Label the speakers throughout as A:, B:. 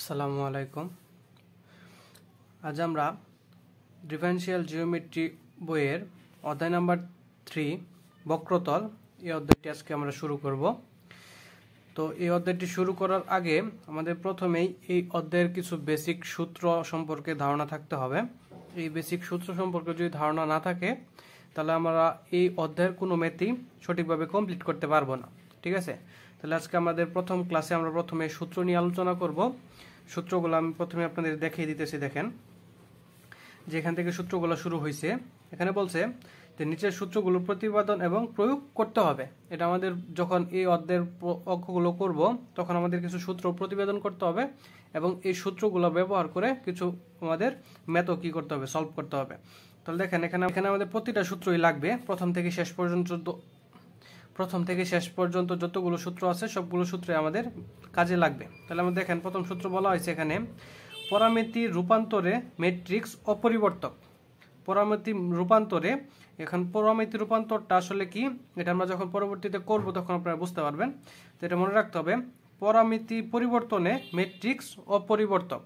A: আসসালামু আলাইকুম আজ আমরা ডিফারেন্সিয়াল জিওমেট্রি বইয়ের অধ্যায় নাম্বার থ্রি বক্রতল এই অধ্যায়টি আজকে আমরা শুরু করব তো এই অধ্যায়টি শুরু করার আগে আমাদের প্রথমেই এই অধ্যায়ের কিছু বেসিক সূত্র সম্পর্কে ধারণা থাকতে হবে এই বেসিক সূত্র সম্পর্কে যদি ধারণা না থাকে তাহলে আমরা এই অধ্যায়ের কোনো ম্যাথই সঠিকভাবে কমপ্লিট করতে পারবো না ঠিক আছে তাহলে আজকে আমাদের প্রথম ক্লাসে আমরা প্রথমে সূত্র নিয়ে আলোচনা করবো সূত্রগুলো আমি প্রথমে আপনাদের দেখিয়ে দিতেছি দেখেন যে এখান থেকে সূত্রগুলো শুরু হয়েছে এখানে বলছে যে নিচের সূত্রগুলো প্রতিপাদন এবং প্রয়োগ করতে হবে এটা আমাদের যখন এই অধ্যায়ের অক্ষগুলো করব তখন আমাদের কিছু সূত্র প্রতিবেদন করতে হবে এবং এই সূত্রগুলো ব্যবহার করে কিছু আমাদের ম্যাথও কী করতে হবে সলভ করতে হবে তাহলে দেখেন এখানে এখানে আমাদের প্রতিটা সূত্রই লাগবে প্রথম থেকে শেষ পর্যন্ত প্রথম থেকে শেষ পর্যন্ত যতগুলো সূত্র আছে সবগুলো সূত্রে আমাদের কাজে লাগবে তাহলে আমরা দেখেন প্রথম সূত্র বলা হয়েছে এখানে পরামিতি রূপান্তরে ম্যাট্রিক্স অপরিবর্তক পরামিতি রূপান্তরে এখন পরামিতি রূপান্তরটা আসলে কি এটা আমরা যখন পরবর্তীতে করব তখন আপনারা বুঝতে পারবেন তো এটা মনে রাখতে হবে পরামিতি পরিবর্তনে ম্যাট্রিক্স অপরিবর্তক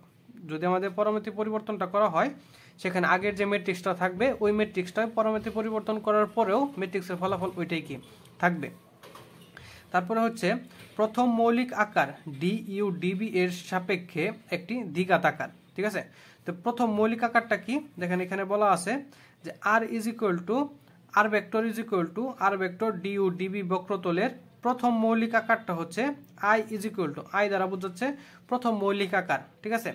A: যদি আমাদের পরামিতি পরিবর্তনটা করা হয় সেখানে আগের যে ম্যাট্রিক্সটা থাকবে ওই ম্যাট্রিক্সটা পরামিতি পরিবর্তন করার পরেও ম্যাট্রিক্সের ফলাফল ওইটাই কি থাকবে তারপরে হচ্ছে প্রথম মৌলিক আকার ডি ইউ ডিবি এর সাপেক্ষে একটি দ্বিঘাত আকার ঠিক আছে তো প্রথম মৌলিক আকারটা কি দেখেন এখানে বলা আছে যে R is equal to R vector is equal to R vector D U D V বক্রতলের প্রথম মৌলিক আকারটা হচ্ছে I is equal to I দ্বারা বোঝাচ্ছে প্রথম মৌলিক আকার ঠিক আছে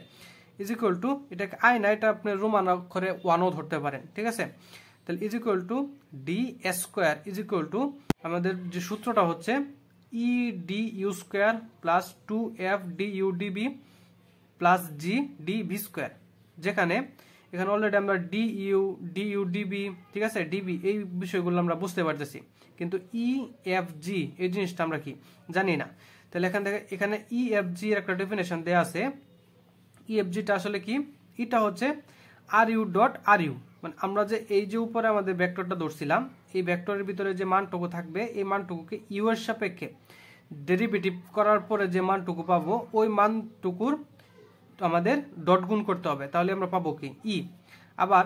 A: ইজ ইকুয়াল টু এটাকে আই না এটা আপনি রোমান অক্ষরে ওয়ানও ধরতে পারেন ঠিক আছে তাহলে is equal to D square is equal to আমাদের যে সূত্রটা হচ্ছে E D U square plus two F D U D V plus G D V square যেখানে এখানে অলরেডি আমরা D U D U D V ঠিক আছে ডিবি এই বিষয়গুলো আমরা বুঝতে পারতেছি কিন্তু ই এফ জি এই জিনিসটা আমরা কি জানি না তাহলে এখান থেকে এখানে ই এফ জি এর একটা ডেফিনেশন দেওয়া আছে ই e এফ জিটা আসলে কি এটা হচ্ছে R U dot R U মানে আমরা যে এই যে উপরে আমাদের ভেক্টরটা ধরছিলাম এই ভেক্টরের ভিতরে যে মানটুকু থাকবে এই মানটুকুকে ইউ এর সাপেক্ষে ডেরিভেটিভ করার পরে যে মানটুকু পাবো ওই মানটুকুর আমাদের ডট গুণ করতে হবে তাহলে আমরা পাবো কি ই e। আবার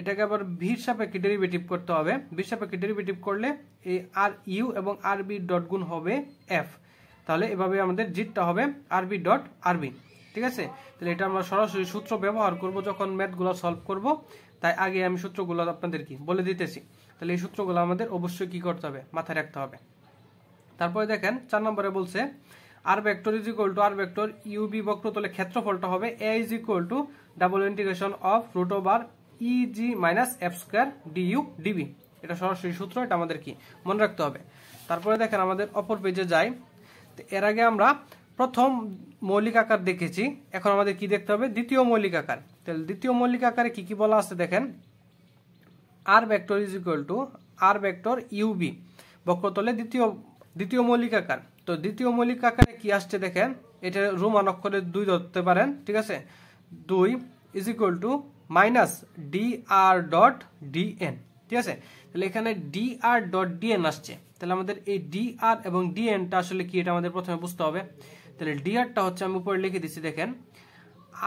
A: এটাকে আবার ভির সাপেক্ষে ডেরিভেটিভ করতে হবে ভির সাপেক্ষে ডেরিভেটিভ করলে এই আর ইউ এবং আর বি ডট গুণ হবে এফ তাহলে এভাবে আমাদের জিটটা হবে R V dot R V ঠিক আছে তাহলে এটা আমরা সরাসরি সূত্র ব্যবহার করব যখন ম্যাথগুলো সলভ করব তাই আগে আমি সূত্রগুলো আপনাদেরকে বলে দিতেছি তাহলে এই সূত্রগুলো আমাদের অবশ্যই কি করতে হবে মাথায় রাখতে হবে তারপরে দেখেন চার নম্বরে বলছে R vector is equal to R vector U V তলে ক্ষেত্রফলটা হবে A is equal to double integration of root over E G minus F square D U D V এটা সরাসরি সূত্র এটা আমাদের কি মনে রাখতে হবে তারপরে দেখেন আমাদের অপর পেজে যাই এর আগে আমরা প্রথম মৌলিক আকার দেখেছি এখন আমাদের কি দেখতে হবে দ্বিতীয় মৌলিক আকার তাহলে দ্বিতীয় মৌলিক আকারে কি কি বলা আছে দেখেন R vector is equal to R vector U V বক্রতলে দ্বিতীয় দ্বিতীয় মৌলিক আকার তো দ্বিতীয় মৌলিক আকারে কি আসছে দেখেন এটা রোমান অক্ষরে দুই ধরতে পারেন ঠিক আছে দুই is equal to minus D R dot D N ঠিক আছে তাহলে এখানে ডি আর ডট ডিএন আসছে তাহলে আমাদের এই ডি আর এবং ডিএনটা আসলে কি এটা আমাদের প্রথমে বুঝতে হবে তাহলে ডি আরটা হচ্ছে আমি উপরে লিখে দিচ্ছি দেখেন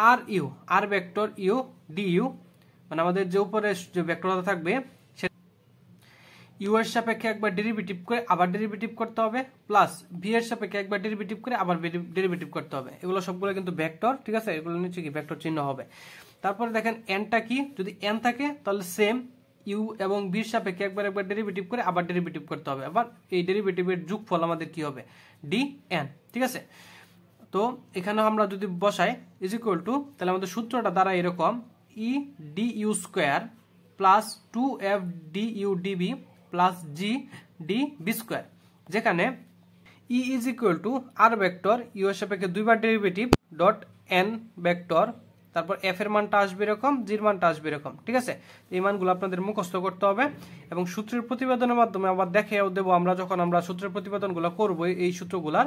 A: R U R vector U D U মানে আমাদের যে উপরে যে ভেক্টরটা থাকবে ইউ এর সাপেক্ষে একবার ডেরিভেটিভ করে আবার ডেরিভেটিভ করতে হবে প্লাস ভি এর সাপেক্ষে একবার ডেরিভেটিভ করে আবার ডেরিভেটিভ করতে হবে এগুলো সবগুলো কিন্তু ভেক্টর ঠিক আছে এগুলো নিচে কি ভেক্টর চিহ্ন হবে তারপরে দেখেন এনটা কি যদি এন থাকে তাহলে সেম ইউ এবং বির সাপেক্ষে একবার একবার ডেরিভেটিভ করে আবার ডেরিভেটিভ করতে হবে আবার এই ডেরিভেটিভের যোগফল আমাদের কি হবে ডি এন ঠিক আছে তো এখানে আমরা যদি বসাই ইজ ইকুয়াল টু তাহলে আমাদের সূত্রটা দ্বারা এরকম E D U square plus two F D U D V plus G D V square যেখানে E is equal to R vector U এর সাপেক্ষে দুইবার ডেরিভেটিভ ডট এন ভেক্টর তারপর এফ এর মানটা আসবে এরকম জির মানটা আসবে এরকম ঠিক আছে এই মানগুলো আপনাদের মুখস্থ করতে হবে এবং সূত্রের প্রতিবেদনের মাধ্যমে আবার দেখেও দেবো আমরা যখন আমরা সূত্রের প্রতিবেদনগুলো করবো এই সূত্রগুলার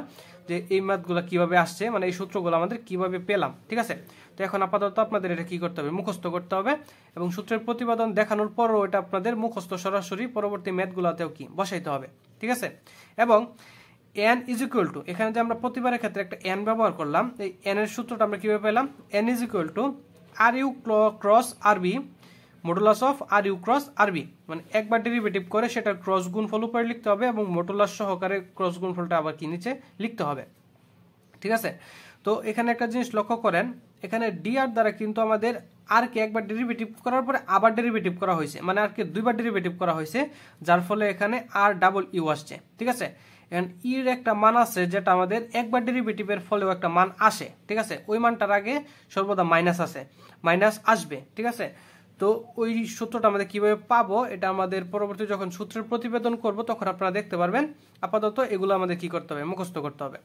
A: যে এই ম্যাথগুলো কিভাবে আসছে মানে এই সূত্রগুলো আমাদের কিভাবে পেলাম ঠিক আছে তো এখন আপাতত আপনাদের এটা কি করতে হবে মুখস্থ করতে হবে এবং সূত্রের প্রতিবেদন দেখানোর পরও এটা আপনাদের মুখস্থ সরাসরি পরবর্তী ম্যাথগুলোতেও কি বসাইতে হবে ঠিক আছে এবং এন ইজ ইকুয়াল টু এখানে যে আমরা প্রতিবারের ক্ষেত্রে একটা এন ব্যবহার করলাম এই এন এর সূত্রটা আমরা কীভাবে পেলাম N is equal to R U cross R V modulus of R U cross R V মানে একবার ডেরিভেটিভ করে সেটার ক্রস গুণফল উপরে লিখতে হবে এবং মোটোলাস সহকারে ক্রস ফলটা আবার কি নিচে লিখতে হবে ঠিক আছে তো এখানে একটা জিনিস লক্ষ্য করেন এখানে ডি আর দ্বারা কিন্তু আমাদের আর কে একবার ডেরিভেটিভ করার পরে আবার ডেরিভেটিভ করা হয়েছে মানে আর কে দুইবার ডেরিভেটিভ করা হয়েছে যার ফলে এখানে আর ডাবল ইউ আসছে ঠিক আছে অ্যান্ড ইর একটা মান আছে যেটা আমাদের একবার ডেরিভেটিভের ফলেও একটা মান আসে ঠিক আছে ওই মানটার আগে সর্বদা মাইনাস আছে মাইনাস আসবে ঠিক আছে তো ওই সূত্রটা আমাদের কিভাবে পাবো এটা আমাদের পরবর্তী যখন সূত্রের প্রতিবেদন করব তখন আপনারা দেখতে পারবেন আপাতত এগুলো আমাদের কি করতে হবে মুখস্থ করতে হবে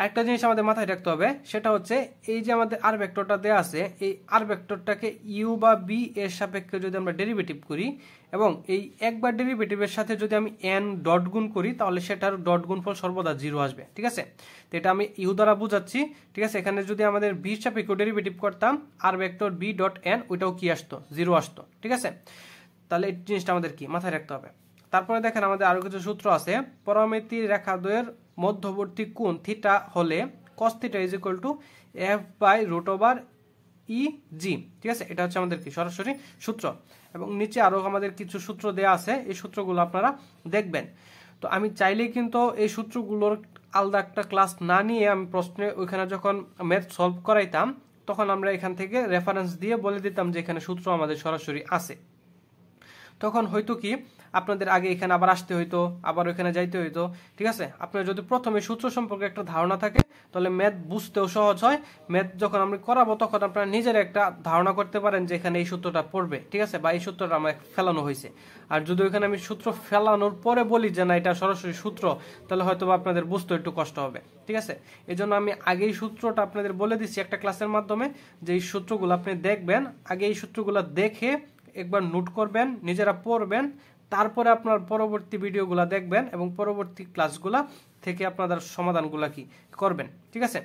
A: আরেকটা জিনিস আমাদের মাথায় রাখতে হবে সেটা হচ্ছে এই যে আমাদের আর ভেক্টরটা দেওয়া আছে এই আর ভেক্টরটাকে ইউ বা বি এর সাপেক্ষে যদি আমরা ডেরিভেটিভ করি এবং এই একবার ডেরিভেটিভের সাথে যদি আমি এন ডট গুণ করি তাহলে সেটার ডট গুণফল সর্বদা জিরো আসবে ঠিক আছে তো এটা আমি ইউ দ্বারা বুঝাচ্ছি ঠিক আছে এখানে যদি আমাদের বি সাপেক্ষে ডেরিভেটিভ করতাম R vector V dot N ওইটাও কি আসতো জিরো আসতো ঠিক আছে তাহলে এই জিনিসটা আমাদের কি মাথায় রাখতে হবে তারপরে দেখেন আমাদের আরও কিছু সূত্র আছে পরামিতি দ্বয়ের মধ্যবর্তী কোণ থিটা হলে cos theta is equal to F by root over E G ঠিক আছে এটা হচ্ছে আমাদের কি সরাসরি সূত্র এবং নিচে আরও আমাদের কিছু সূত্র দেয়া আছে এই সূত্রগুলো আপনারা দেখবেন তো আমি চাইলে কিন্তু এই সূত্রগুলোর আলাদা একটা ক্লাস না নিয়ে আমি প্রশ্নে ওইখানে যখন ম্যাথ সলভ করাইতাম তখন আমরা এখান থেকে রেফারেন্স দিয়ে বলে দিতাম যে এখানে সূত্র আমাদের সরাসরি আছে তখন হয়তো কি আপনাদের আগে এখানে আবার আসতে হইতো আবার ওইখানে যাইতে হইতো ঠিক আছে আপনার যদি প্রথমে সূত্র সম্পর্কে একটা ধারণা থাকে তাহলে ম্যাথ বুঝতেও সহজ হয় ম্যাথ যখন আমরা করাবো তখন আপনারা নিজের একটা ধারণা করতে পারেন যে এখানে এই সূত্রটা পড়বে ঠিক আছে বা এই সূত্রটা আমার ফেলানো হয়েছে আর যদি ওখানে আমি সূত্র ফেলানোর পরে বলি যে না এটা সরাসরি সূত্র তাহলে হয়তো আপনাদের বুঝতে একটু কষ্ট হবে ঠিক আছে এই জন্য আমি আগেই সূত্রটা আপনাদের বলে দিচ্ছি একটা ক্লাসের মাধ্যমে যে এই সূত্রগুলো আপনি দেখবেন আগে এই সূত্রগুলো দেখে একবার নোট করবেন নিজেরা পড়বেন তারপরে আপনার পরবর্তী ভিডিওগুলো দেখবেন এবং পরবর্তী ক্লাসগুলা থেকে আপনাদের সমাধানগুলা কি করবেন ঠিক আছে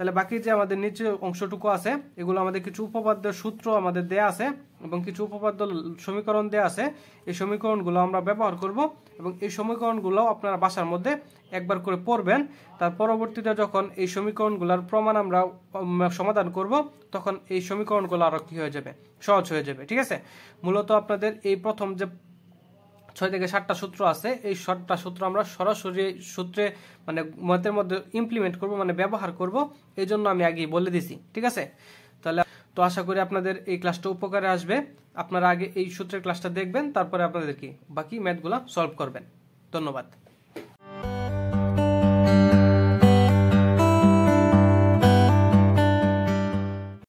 A: তাহলে বাকি যে আমাদের নিচে অংশটুকু আছে এগুলো আমাদের কিছু উপপাদ্য সূত্র আমাদের দেয়া আছে এবং কিছু উপপাদ্য সমীকরণ দেয়া আছে এই সমীকরণগুলো আমরা ব্যবহার করব এবং এই সমীকরণগুলো আপনারা বাসার মধ্যে একবার করে পড়বেন তার পরবর্তীতে যখন এই সমীকরণগুলোর প্রমাণ আমরা সমাধান করব তখন এই সমীকরণগুলো আরও কী হয়ে যাবে সহজ হয়ে যাবে ঠিক আছে মূলত আপনাদের এই প্রথম যে ছয় থেকে সাতটা সূত্র আছে এই সাতটা সূত্র আমরা সরাসরি সূত্রে মানে মতের মধ্যে ইমপ্লিমেন্ট করব মানে ব্যবহার করব এই জন্য আমি আগেই বলে দিছি ঠিক আছে তাহলে তো আশা করি আপনাদের এই ক্লাসটা উপকারে আসবে আপনারা আগে এই সূত্রের ক্লাসটা দেখবেন তারপরে আপনাদেরকে বাকি ম্যাথগুলো সলভ করবেন ধন্যবাদ